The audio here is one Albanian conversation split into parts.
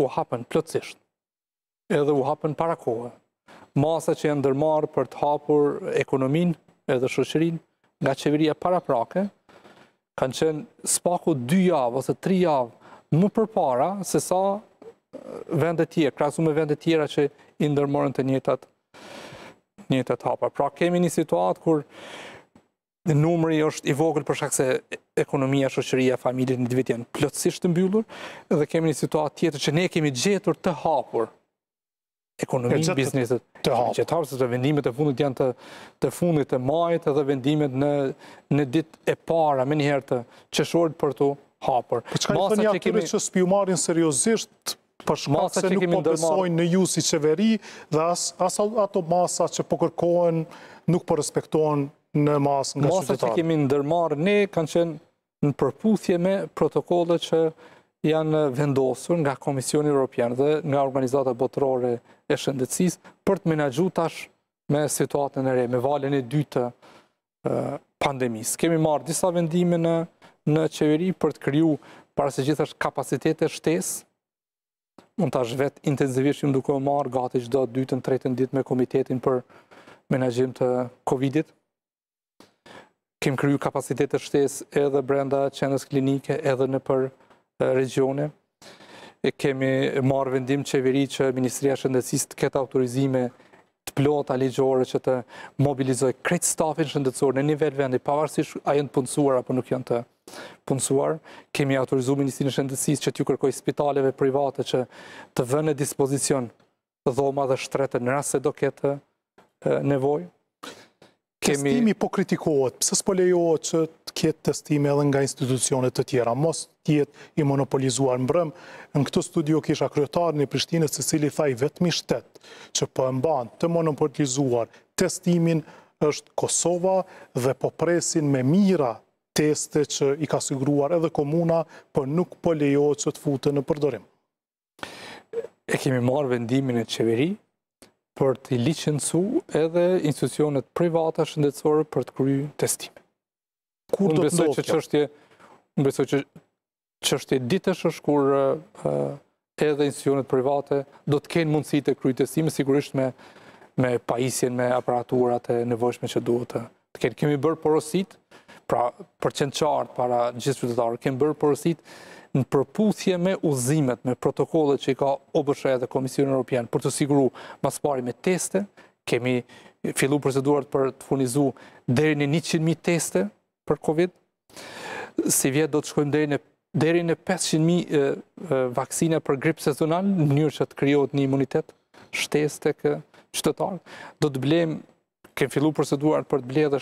u hapën plëtsisht, edhe u hapën para kohë. Masa që e ndërmarë për të hapur ekonomin edhe shëqërin nga qeveria para prake, kanë qenë spaku 2 javë ose 3 javë, më për para se sa vendet tje, krasu me vendet tjera që i ndërmorën të njëtat njëtat hapa. Pra kemi një situatë kur në numëri është i vogël për shak se ekonomia, shoqëria, familjet një vit janë plëtsisht të mbyllur dhe kemi një situatë tjetër që ne kemi gjetur të hapur ekonominë, biznisët të hapur, që të hapur, se vendimet e fundit janë të fundit të majtë dhe vendimet në dit e para, me njëherë të qëshorit për të hapur. Për po që ka një të një atyre që s'pju marrin seriosisht për shkak se nuk po besojnë në ju si qeveri dhe as ato masa që po kërkohen nuk po respektohen në masë nga qytetarë. Masët që kemi ndërmarë ne kanë qenë në përputhje me protokollet që janë vendosur nga Komisioni Europian dhe nga Organizata Botërore e Shëndecis për të menagju tash me situatën e re, me valen e dytë pandemis. Kemi marë disa vendime në qeveri për të kryu para gjithë është kapacitet e shtesë, mund të është vetë më duke marë gati qdo 2-3 dit me komitetin për menagjim të Covidit, kemë kryu kapacitet të shtes edhe brenda qenës klinike, edhe në për regione. Kemi marrë vendim qeveri që Ministria Shëndecis të ketë autorizime të plot a ligjore që të mobilizoj krejt stafin shëndecor në nivel vendi, pavarësish a jënë punësuar apo nuk jënë të punësuar. Kemi autorizu Ministrinë Shëndecis që t'ju kërkoj spitaleve private që të vënë e dispozicion dhoma dhe shtrete në rrasë se do ketë nevojë. Testimi po kritikohet, pësës po lejohet që të kjetë testimi edhe nga institucionet të tjera, mos tjetë i monopolizuar në brëm. Në këtë studio kisha kryetarë një Prishtinës se cili thaj vetëmi shtetë që po emban të monopolizuar testimin është Kosova dhe po presin me mira teste që i ka siguruar edhe komuna për nuk po lejohet që të futë në përdorim. E kemi marë vendimin e të qeveri, për të licencu edhe institucionet private shëndetësore për të kryu testime. Kur të ndohë kjo? Qështje, unë besoj që qështje ditësh është kur edhe institucionet private do të kenë mundësi të kryu testime, sigurisht me, me pajisjen, me aparaturat e nevojshme që duhet të, të kenë. Kemi bërë porosit, pra për qenë qartë para gjithë qytetarë, kemë bërë përësit në përputhje me uzimet, me protokollet që i ka obëshëja dhe Komisionë Europianë për të siguru mas pari me teste, kemi fillu proceduarët për të funizu dheri në 100.000 teste për COVID, si vjetë do të shkojmë dheri në Deri në 500.000 vaksine për grip sezonal, në njërë që të kryot një imunitet, shtes të këtë qëtëtarë, do të blejmë, kemë fillu proceduarët për të blejë dhe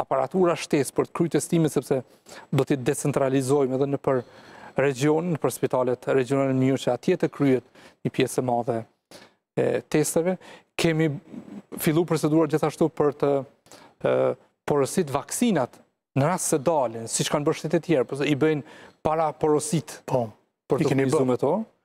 aparatura shtesë për të kry testime, sepse do t'i decentralizojmë edhe në për region, në për spitalet në një që atje të kryet një pjesë e madhe testeve. Kemi fillu procedurë gjithashtu për të porosit vaksinat në rrasë se dalin, si që kanë bërë shtetet tjerë, përse i bëjnë para porosit po, për të kënizu me to.